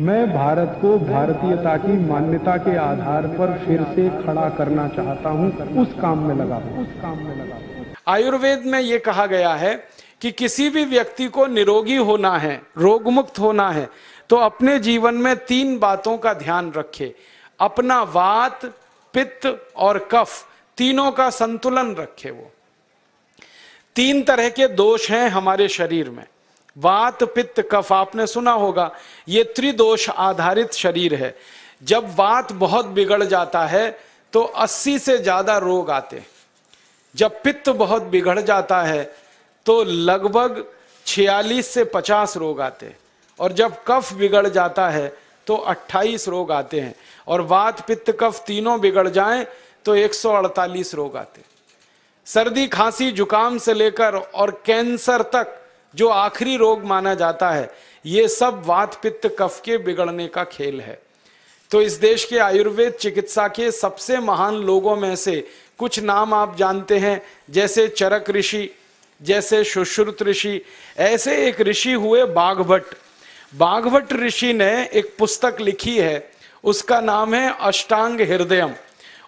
मैं भारत को भारतीयता की मान्यता के आधार पर फिर से खड़ा करना चाहता हूं उस काम में लगा उस काम में लगा आयुर्वेद में ये कहा गया है कि किसी भी व्यक्ति को निरोगी होना है रोग मुक्त होना है तो अपने जीवन में तीन बातों का ध्यान रखे अपना वात पित्त और कफ तीनों का संतुलन रखे वो तीन तरह के दोष हैं हमारे शरीर में वात पित्त कफ आपने सुना होगा ये त्रिदोष आधारित शरीर है जब वात बहुत बिगड़ जाता है तो 80 से ज्यादा रोग आते जब पित्त बहुत बिगड़ जाता है तो लगभग 46 से 50 रोग आते और जब कफ बिगड़ जाता है तो 28 रोग आते हैं और वात पित्त कफ तीनों बिगड़ जाएं तो 148 रोग आते सर्दी खांसी जुकाम से लेकर और कैंसर तक जो आखिरी रोग माना जाता है ये सब वात पित्त कफ के बिगड़ने का खेल है तो इस देश के आयुर्वेद चिकित्सा के सबसे महान लोगों में से कुछ नाम आप जानते हैं जैसे चरक ऋषि जैसे सुश्रुत ऋषि ऐसे एक ऋषि हुए बाघभट्ट बाघभट्ट ऋषि ने एक पुस्तक लिखी है उसका नाम है अष्टांग हृदयम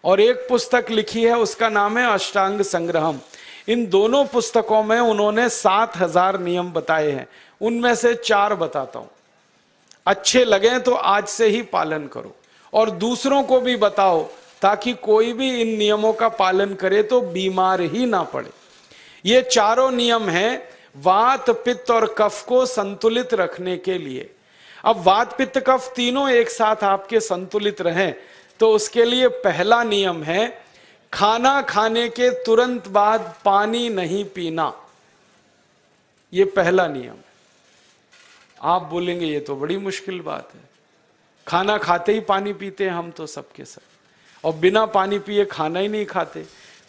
और एक पुस्तक लिखी है उसका नाम है अष्टांग संग्रहम इन दोनों पुस्तकों में उन्होंने सात हजार नियम बताए हैं उनमें से चार बताता हूं अच्छे लगे तो आज से ही पालन करो और दूसरों को भी बताओ ताकि कोई भी इन नियमों का पालन करे तो बीमार ही ना पड़े ये चारों नियम हैं वात पित्त और कफ को संतुलित रखने के लिए अब वात पित्त कफ तीनों एक साथ आपके संतुलित रहें तो उसके लिए पहला नियम है खाना खाने के तुरंत बाद पानी नहीं पीना ये पहला नियम है आप बोलेंगे ये तो बड़ी मुश्किल बात है खाना खाते ही पानी पीते हैं हम तो सबके सब और बिना पानी पिए खाना ही नहीं खाते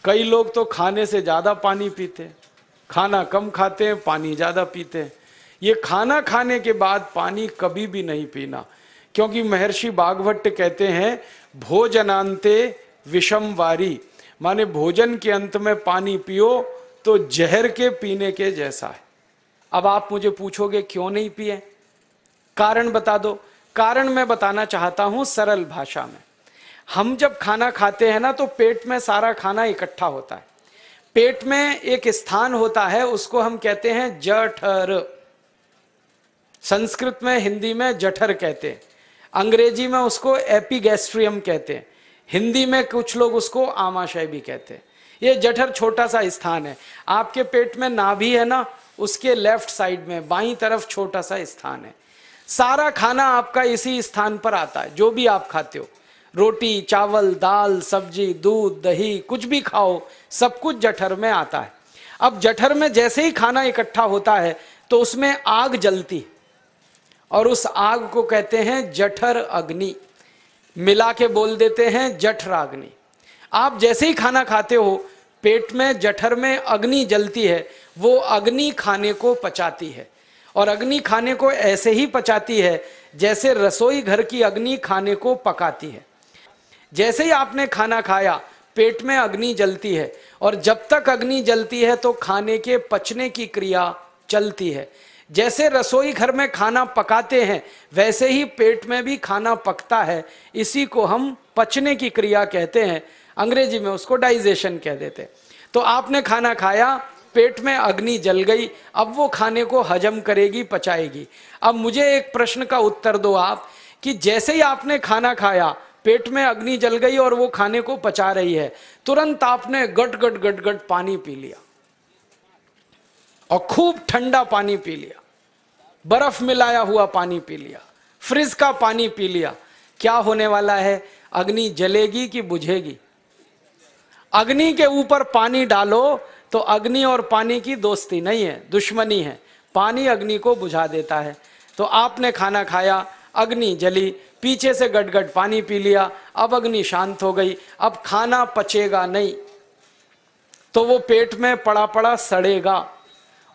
कई लोग तो खाने से ज़्यादा पानी पीते खाना कम खाते हैं पानी ज़्यादा पीते हैं ये खाना खाने के बाद पानी कभी भी नहीं पीना क्योंकि महर्षि बागभट्ट कहते हैं भोजनांते विषम वारी माने भोजन के अंत में पानी पियो तो जहर के पीने के जैसा है अब आप मुझे पूछोगे क्यों नहीं पिए कारण बता दो कारण मैं बताना चाहता हूं सरल भाषा में हम जब खाना खाते हैं ना तो पेट में सारा खाना इकट्ठा होता है पेट में एक स्थान होता है उसको हम कहते हैं जठर संस्कृत में हिंदी में जठर कहते हैं अंग्रेजी में उसको एपीगैस्ट्रियम कहते हैं हिंदी में कुछ लोग उसको आमाशय भी कहते हैं ये जठर छोटा सा स्थान है आपके पेट में नाभि है ना उसके लेफ्ट साइड में बाई तरफ छोटा सा स्थान है सारा खाना आपका इसी स्थान पर आता है जो भी आप खाते हो रोटी चावल दाल सब्जी दूध दही कुछ भी खाओ सब कुछ जठर में आता है अब जठर में जैसे ही खाना इकट्ठा होता है तो उसमें आग जलती और उस आग को कहते हैं जठर अग्नि मिला के बोल देते हैं जठराग्नि आप जैसे ही खाना खाते हो पेट में जठर में अग्नि जलती है वो अग्नि खाने को पचाती है और अग्नि खाने को ऐसे ही पचाती है जैसे रसोई घर की अग्नि खाने को पकाती है जैसे ही आपने खाना खाया पेट में अग्नि जलती है और जब तक अग्नि जलती है तो खाने के पचने की क्रिया चलती है जैसे रसोई घर में खाना पकाते हैं वैसे ही पेट में भी खाना पकता है इसी को हम पचने की क्रिया कहते हैं अंग्रेजी में उसको डाइजेशन कह देते हैं तो आपने खाना खाया पेट में अग्नि जल गई अब वो खाने को हजम करेगी पचाएगी अब मुझे एक प्रश्न का उत्तर दो आप कि जैसे ही आपने खाना खाया पेट में अग्नि जल गई और वो खाने को पचा रही है तुरंत आपने गट गट गट गट पानी पी लिया और खूब ठंडा पानी पी लिया बर्फ मिलाया हुआ पानी पी लिया फ्रिज का पानी पी लिया क्या होने वाला है अग्नि जलेगी कि बुझेगी अग्नि के ऊपर पानी डालो तो अग्नि और पानी की दोस्ती नहीं है दुश्मनी है पानी अग्नि को बुझा देता है तो आपने खाना खाया अग्नि जली पीछे से गटगट पानी पी लिया अब अग्नि शांत हो गई अब खाना पचेगा नहीं तो वो पेट में पड़ा पड़ा सड़ेगा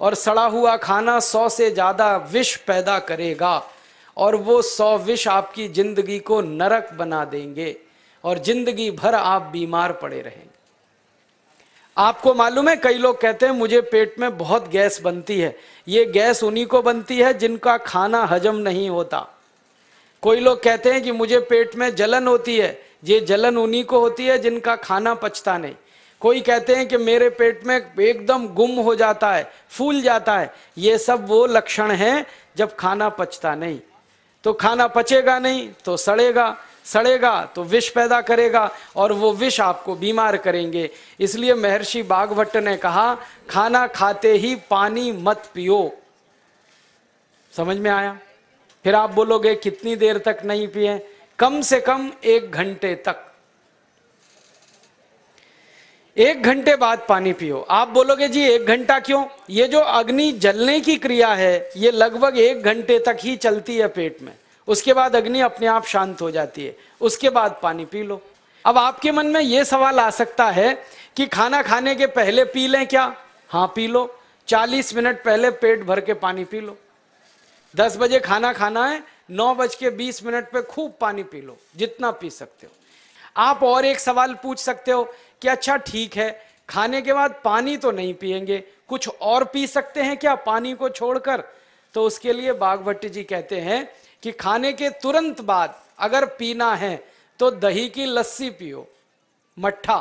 और सड़ा हुआ खाना सौ से ज़्यादा विष पैदा करेगा और वो सौ विष आपकी जिंदगी को नरक बना देंगे और जिंदगी भर आप बीमार पड़े रहेंगे आपको मालूम है कई लोग कहते हैं मुझे पेट में बहुत गैस बनती है ये गैस उन्हीं को बनती है जिनका खाना हजम नहीं होता कोई लोग कहते हैं कि मुझे पेट में जलन होती है ये जलन उन्हीं को होती है जिनका खाना पचता नहीं कोई कहते हैं कि मेरे पेट में एकदम गुम हो जाता है फूल जाता है ये सब वो लक्षण हैं जब खाना पचता नहीं तो खाना पचेगा नहीं तो सड़ेगा सड़ेगा तो विष पैदा करेगा और वो विष आपको बीमार करेंगे इसलिए महर्षि बागभट्ट ने कहा खाना खाते ही पानी मत पियो समझ में आया फिर आप बोलोगे कितनी देर तक नहीं पिए कम से कम एक घंटे तक एक घंटे बाद पानी पियो आप बोलोगे जी एक घंटा क्यों ये जो अग्नि जलने की क्रिया है ये लगभग एक घंटे तक ही चलती है पेट में उसके बाद अग्नि अपने आप शांत हो जाती है उसके बाद पानी पी लो अब आपके मन में ये सवाल आ सकता है कि खाना खाने के पहले पी लें क्या हाँ पी लो चालीस मिनट पहले पेट भर के पानी पी लो दस बजे खाना खाना है नौ बज के बीस मिनट पे खूब पानी पी लो जितना पी सकते हो आप और एक सवाल पूछ सकते हो कि अच्छा ठीक है खाने के बाद पानी तो नहीं पिएंगे कुछ और पी सकते हैं क्या पानी को छोड़कर तो उसके लिए बाघ जी कहते हैं कि खाने के तुरंत बाद अगर पीना है तो दही की लस्सी पियो मट्ठा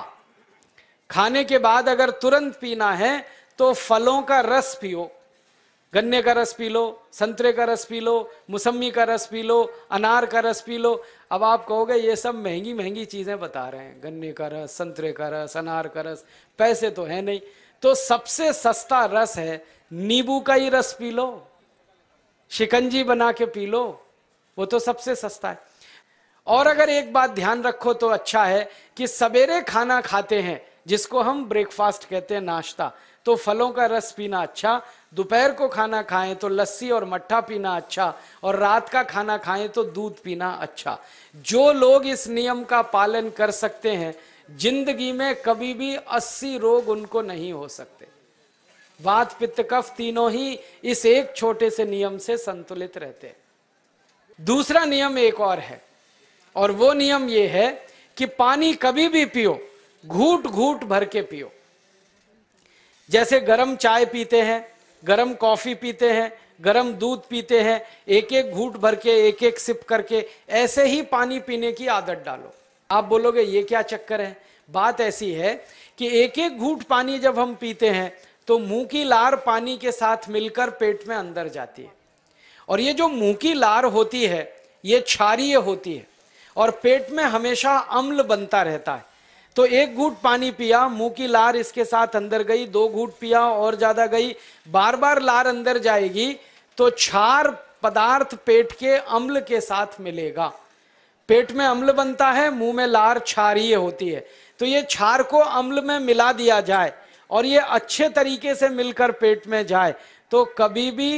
खाने के बाद अगर तुरंत पीना है तो फलों का रस पियो गन्ने का रस पी लो संतरे का रस पी लो मौसमी का रस पी लो अनार का रस पी लो अब आप कहोगे ये सब महंगी महंगी चीज़ें बता रहे हैं गन्ने का रस संतरे का रस अनार का रस पैसे तो है नहीं तो सबसे सस्ता रस है नींबू का ही रस पी लो शिकंजी बना के पी लो वो तो सबसे सस्ता है और अगर एक बात ध्यान रखो तो अच्छा है कि सवेरे खाना खाते हैं जिसको हम ब्रेकफास्ट कहते हैं नाश्ता तो फलों का रस पीना अच्छा दोपहर को खाना खाएं तो लस्सी और मट्ठा पीना अच्छा और रात का खाना खाएं तो दूध पीना अच्छा जो लोग इस नियम का पालन कर सकते हैं जिंदगी में कभी भी अस्सी रोग उनको नहीं हो सकते वात पित्त कफ तीनों ही इस एक छोटे से नियम से संतुलित रहते हैं दूसरा नियम एक और है और वो नियम ये है कि पानी कभी भी पियो घूट घूट भर के पियो जैसे गरम चाय पीते हैं गरम कॉफी पीते हैं गरम दूध पीते हैं एक एक घूट भर के एक एक सिप करके ऐसे ही पानी पीने की आदत डालो आप बोलोगे ये क्या चक्कर है बात ऐसी है कि एक एक घूट पानी जब हम पीते हैं तो मुंह की लार पानी के साथ मिलकर पेट में अंदर जाती है और ये जो मुंह की लार होती है ये क्षारीय होती है और पेट में हमेशा अम्ल बनता रहता है तो एक घूट पानी पिया मुंह की लार इसके साथ अंदर गई दो घूट पिया और ज्यादा गई बार बार लार अंदर जाएगी तो क्षार पदार्थ पेट के अम्ल के साथ मिलेगा पेट में अम्ल बनता है मुंह में लार क्षारीय होती है तो ये क्षार को अम्ल में मिला दिया जाए और ये अच्छे तरीके से मिलकर पेट में जाए तो कभी भी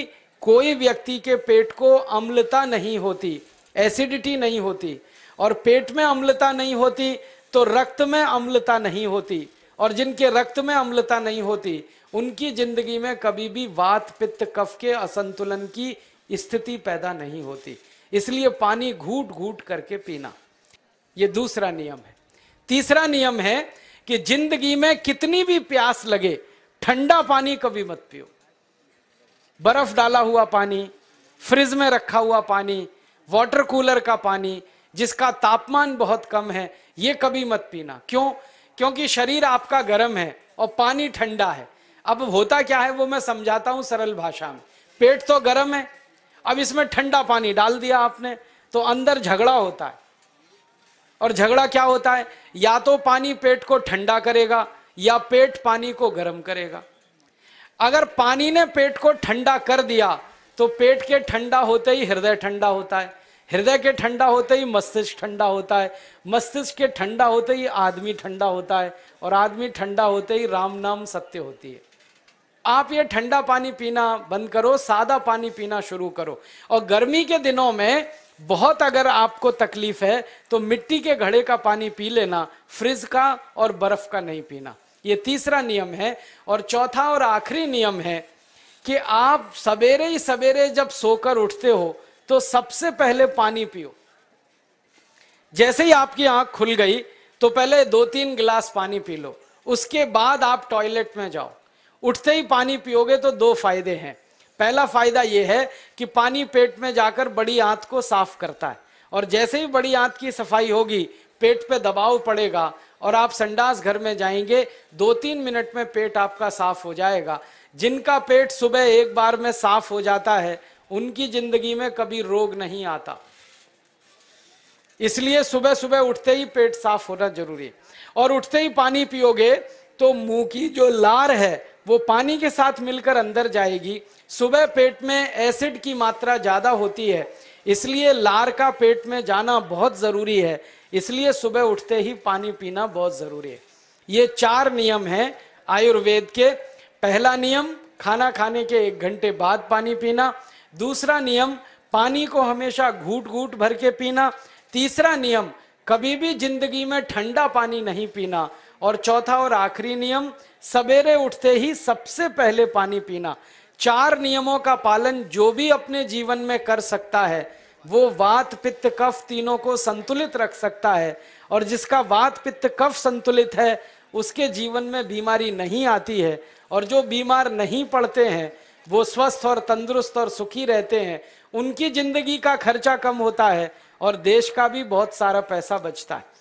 कोई व्यक्ति के पेट को अम्लता नहीं होती एसिडिटी नहीं होती और पेट में अम्लता नहीं होती तो रक्त में अम्लता नहीं होती और जिनके रक्त में अम्लता नहीं होती उनकी जिंदगी में कभी भी वात पित्त कफ के असंतुलन की स्थिति पैदा नहीं होती इसलिए पानी घूट घूट करके पीना यह दूसरा नियम है तीसरा नियम है कि जिंदगी में कितनी भी प्यास लगे ठंडा पानी कभी मत पियो बर्फ डाला हुआ पानी फ्रिज में रखा हुआ पानी वाटर कूलर का पानी जिसका तापमान बहुत कम है ये कभी मत पीना क्यों क्योंकि शरीर आपका गर्म है और पानी ठंडा है अब होता क्या है वो मैं समझाता हूं सरल भाषा में पेट तो गर्म है अब इसमें ठंडा पानी डाल दिया आपने तो अंदर झगड़ा होता है और झगड़ा क्या होता है या तो पानी पेट को ठंडा करेगा या पेट पानी को गर्म करेगा अगर पानी ने पेट को ठंडा कर दिया तो पेट के ठंडा होते ही हृदय ठंडा होता है हृदय के ठंडा होते ही मस्तिष्क ठंडा होता है मस्तिष्क के ठंडा होते ही आदमी ठंडा होता है और आदमी ठंडा होते ही राम नाम सत्य होती है आप ये ठंडा पानी पीना बंद करो सादा पानी पीना शुरू करो और गर्मी के दिनों में बहुत अगर आपको तकलीफ है तो मिट्टी के घड़े का पानी पी लेना फ्रिज का और बर्फ का नहीं पीना ये तीसरा नियम है और चौथा और आखिरी नियम है कि आप सवेरे ही सवेरे जब सोकर उठते हो तो सबसे पहले पानी पियो जैसे ही आपकी आंख खुल गई तो पहले दो तीन गिलास पानी पी लो उसके बाद आप टॉयलेट में जाओ उठते ही पानी पियोगे तो दो फायदे हैं पहला फायदा यह है कि पानी पेट में जाकर बड़ी आंत को साफ करता है और जैसे ही बड़ी आंत की सफाई होगी पेट पे दबाव पड़ेगा और आप संडास घर में जाएंगे दो तीन मिनट में पेट आपका साफ हो जाएगा जिनका पेट सुबह एक बार में साफ हो जाता है उनकी जिंदगी में कभी रोग नहीं आता इसलिए सुबह सुबह उठते ही पेट साफ होना जरूरी है और उठते ही पानी पियोगे तो मुंह की जो लार है वो पानी के साथ मिलकर अंदर जाएगी सुबह पेट में एसिड की मात्रा ज़्यादा होती है इसलिए लार का पेट में जाना बहुत ज़रूरी है इसलिए सुबह उठते ही पानी पीना बहुत ज़रूरी है ये चार नियम हैं आयुर्वेद के पहला नियम खाना खाने के एक घंटे बाद पानी पीना दूसरा नियम पानी को हमेशा घूट घूट भर के पीना तीसरा नियम कभी भी जिंदगी में ठंडा पानी नहीं पीना और चौथा और आखिरी नियम सवेरे उठते ही सबसे पहले पानी पीना चार नियमों का पालन जो भी अपने जीवन में कर सकता है वो वात पित्त कफ तीनों को संतुलित रख सकता है और जिसका वात पित्त कफ संतुलित है उसके जीवन में बीमारी नहीं आती है और जो बीमार नहीं पड़ते हैं वो स्वस्थ और तंदुरुस्त और सुखी रहते हैं उनकी जिंदगी का खर्चा कम होता है और देश का भी बहुत सारा पैसा बचता है